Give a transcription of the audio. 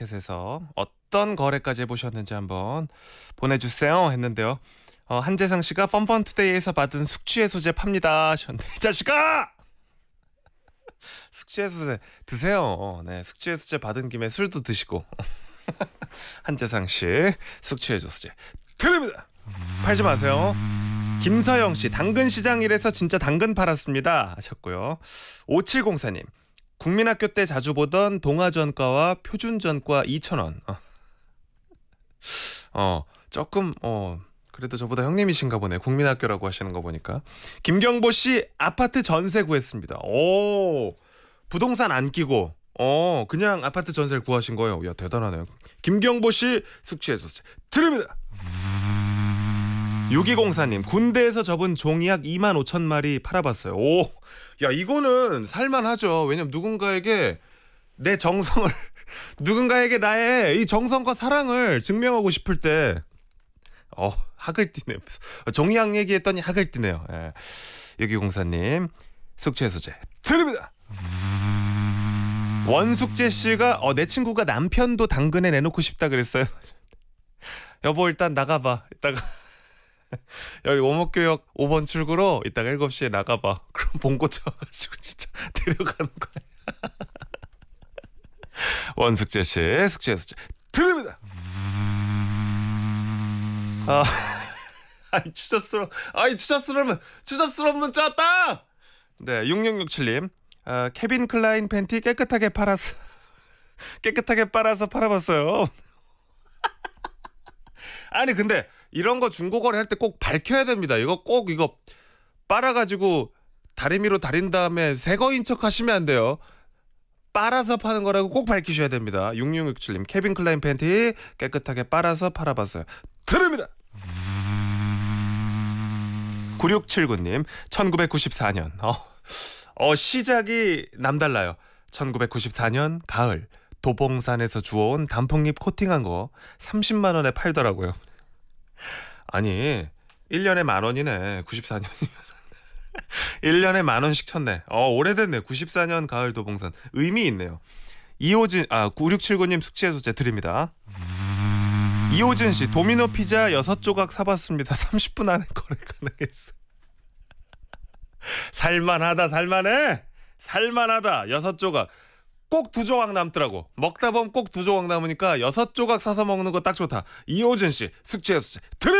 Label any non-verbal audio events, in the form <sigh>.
해서 어떤 거래까지 해보셨는지 한번 보내주세요 했는데요. 어, 한재상 씨가 뻔뻔투데이에서 받은 숙취해소제 팝니다 하셨는데 이 자식아! <laughs> 숙취해소제 드세요. 어, 네, 숙취해소제 받은 김에 술도 드시고 <laughs> 한재상 씨 숙취해소제 드립니다. 팔지 마세요. 김서영 씨 당근 시장 일에서 진짜 당근 팔았습니다 하셨고요. 5704님 국민학교 때 자주 보던 동아전과와 표준전과 2,000원. 어. 어, 조금 어 그래도 저보다 형님이신가 보네. 국민학교라고 하시는 거 보니까. 김경보 씨 아파트 전세 구했습니다. 오. 부동산 안 끼고 어, 그냥 아파트 전세를 구하신 거예요. 야, 대단하네요. 김경보 씨 숙취해소제 드립니다. 유기공사님 음. 군대에서 접은 종이약 2만 5천 마리 팔아봤어요. 오, 야 이거는 살만하죠. 왜냐면 누군가에게 내 정성을 <laughs> 누군가에게 나의 이 정성과 사랑을 증명하고 싶을 때, 어 학을 띠네. 종이약 얘기했더니 학을 띠네요. 예. 6204님 숙제 소재 드립니다. 원숙재 씨가 어, 내 친구가 남편도 당근에 내놓고 싶다 그랬어요. <laughs> 여보 일단 나가봐. 이따가. <laughs> 여기 오목교역 5번 출구로 이따가 7시에 나가봐. <laughs> 그럼 봉고 쳐가지고 진짜 <laughs> 데려가는 거야. 원숙재 씨, 숙재 숙재 드립니다. 음. 아, 아이 추잡스러, 아이 추잡스러면 추잡스러운 문자 왔다 네, 6667님, 아, 케빈 클라인 팬티 깨끗하게 팔아서 깨끗하게 빨아서 팔아봤어요. 아니 근데 이런 거 중고거래 할 때 꼭 밝혀야 됩니다. 이거 꼭 이거 빨아가지고 다리미로 다린 다음에 새거인 척 하시면 안 돼요. 빨아서 파는 거라고 꼭 밝히셔야 됩니다. 6667님 케빈 클라인 팬티 깨끗하게 빨아서 팔아봤어요. 드립니다. 9679님 1994년 어, 어 시작이 남달라요. 1994년 가을 도봉산에서 주워온 단풍잎 코팅한 거 30만 원에 팔더라고요. 아니 1년에 만 원이네. 94년이면. 1년에 <laughs> 만 원씩 쳤네. 어, 오래됐네. 94년 가을 도봉산. 의미 있네요. 이호진 아 9679님 숙취 해소제 드립니다. 이호진 씨 도미노 피자 6조각 사 봤습니다. 30분 안에 거래 가능했어. <laughs> 살만하다 살만해. 살만하다 6조각. 꼭두 조각 남더라고. 먹다 보면 꼭 두 조각 남으니까 여섯 조각 사서 먹는 거 딱 좋다. 이호진 씨, 숙제였어. 들